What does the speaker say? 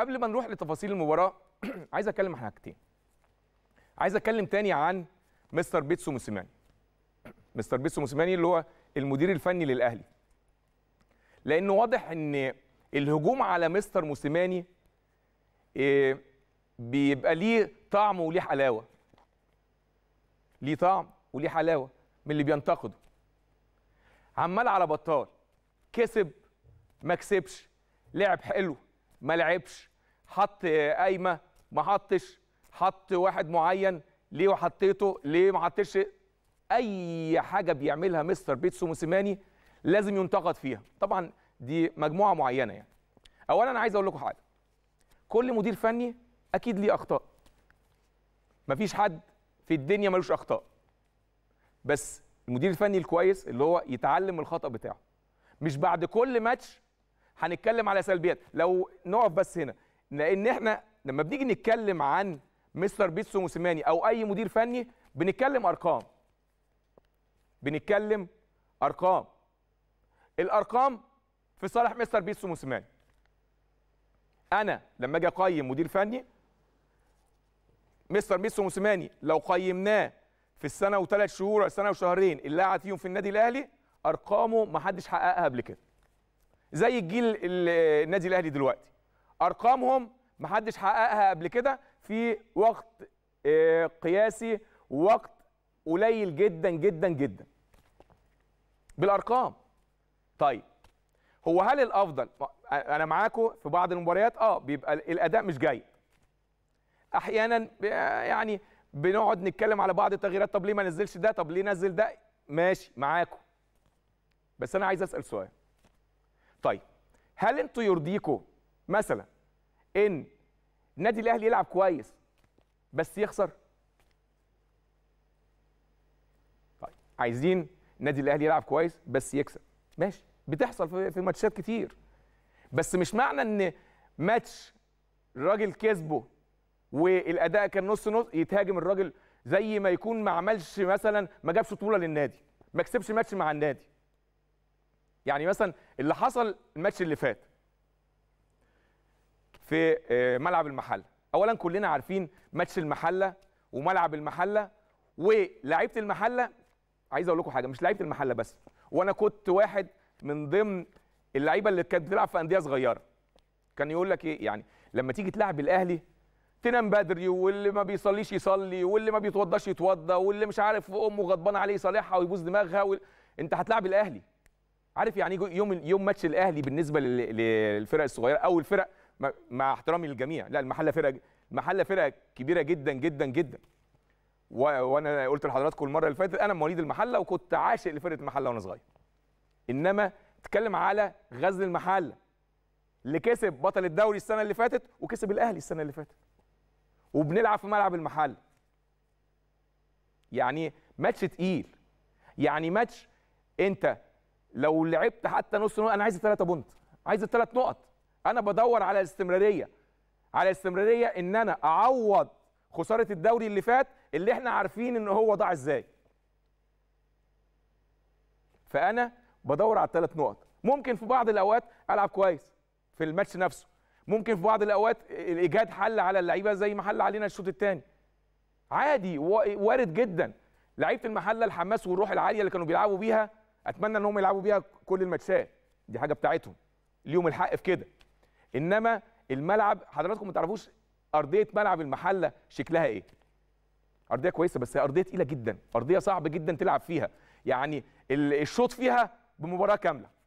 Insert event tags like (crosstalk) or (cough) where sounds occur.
قبل ما نروح لتفاصيل المباراه (clears throat) عايز اتكلم عن حاجتين عايز اتكلم تاني عن مستر بيتسو موسيماني مستر بيتسو موسيماني اللي هو المدير الفني للاهلي لانه واضح ان الهجوم على مستر موسيماني آه، بيبقى ليه طعم وليه حلاوه ليه طعم وليه حلاوه من اللي بينتقده عمال على بطال كسب ما كسبش لعب حلو ما لعبش حط قايمه ما حطش حط واحد معين ليه وحطيته ليه ما حطش اي حاجه بيعملها مستر بيتسو موسيماني لازم ينتقد فيها طبعا دي مجموعه معينه يعني اولا انا عايز اقول لكم حاجه كل مدير فني اكيد ليه اخطاء مفيش حد في الدنيا ملوش اخطاء بس المدير الفني الكويس اللي هو يتعلم الخطا بتاعه مش بعد كل ماتش هنتكلم على سلبيات لو نقف بس هنا لان احنا لما بنيجي نتكلم عن مستر بيتسو موسيماني او اي مدير فني بنتكلم ارقام بنتكلم ارقام الارقام في صالح مستر بيتسو موسيماني انا لما اجي اقيم مدير فني مستر بيتسو موسيماني لو قيمناه في السنه وثلاث شهور السنه وشهرين اللي قعد فيهم في النادي الاهلي ارقامه ما حدش حققها قبل كده زي الجيل النادي الاهلي دلوقتي ارقامهم محدش حققها قبل كده في وقت آه، قياسي وقت قليل جدا جدا جدا بالارقام طيب هو هل الافضل آه، انا معاكم في بعض المباريات اه بيبقى الاداء مش جيد احيانا آه، يعني بنقعد نتكلم على بعض التغييرات طب ليه ما نزلش ده طب ليه نزل ده ماشي معاكم بس انا عايز اسال سؤال طيب هل انتوا يرضيكم مثلا ان النادي الاهلي يلعب كويس بس يخسر طيب عايزين النادي الاهلي يلعب كويس بس يكسب ماشي بتحصل في ماتشات كتير بس مش معنى ان ماتش الراجل كسبه والاداء كان نص نص يتهاجم الراجل زي ما يكون ما عملش مثلا ما جابش طوله للنادي ما كسبش ماتش مع النادي يعني مثلا اللي حصل الماتش اللي فات في آه، ملعب المحله اولا كلنا عارفين ماتش المحله وملعب المحله ولاعيبه المحله عايز اقول لكم حاجه مش لعيبه المحله بس وانا كنت واحد من ضمن اللعيبه اللي كانت بتلعب في انديه صغيره كان يقول لك ايه يعني لما تيجي تلعب الاهلي تنام بدري واللي ما بيصليش يصلي واللي ما بيتوضاش يتوضى واللي مش عارف امه غضبانه عليه يصالحها ويبوظ دماغها و... انت هتلعب الاهلي عارف يعني إيه يوم يوم ماتش الاهلي بالنسبه للفرق الصغيره او الفرق مع احترامي للجميع لا المحله فرقه المحله فرقه كبيره جدا جدا جدا وانا قلت لحضراتكم المره اللي فاتت انا مواليد المحله وكنت عاشق لفرقه المحله وانا صغير انما اتكلم على غزل المحله اللي كسب بطل الدوري السنه اللي فاتت وكسب الاهلي السنه اللي فاتت وبنلعب في ملعب المحله يعني ماتش تقيل يعني ماتش انت لو لعبت حتى نص نقط انا عايز الثلاثه بونت عايز الثلاث نقط انا بدور على الاستمراريه على استمراريه ان انا اعوض خساره الدوري اللي فات اللي احنا عارفين ان هو ضاع ازاي فانا بدور على الثلاث نقط ممكن في بعض الاوقات العب كويس في الماتش نفسه ممكن في بعض الاوقات الايجاد حل على اللعيبه زي ما حل علينا الشوط الثاني عادي وارد جدا لعيبه المحله الحماس والروح العاليه اللي كانوا بيلعبوا بيها اتمنى انهم يلعبوا بيها كل الماتشات دي حاجه بتاعتهم ليهم الحق في كده انما الملعب حضراتكم ما تعرفوش ارضيه ملعب المحله شكلها ايه ارضيه كويسه بس هي ارضيه تقيله جدا ارضيه صعب جدا تلعب فيها يعني الشوط فيها بمباراه كامله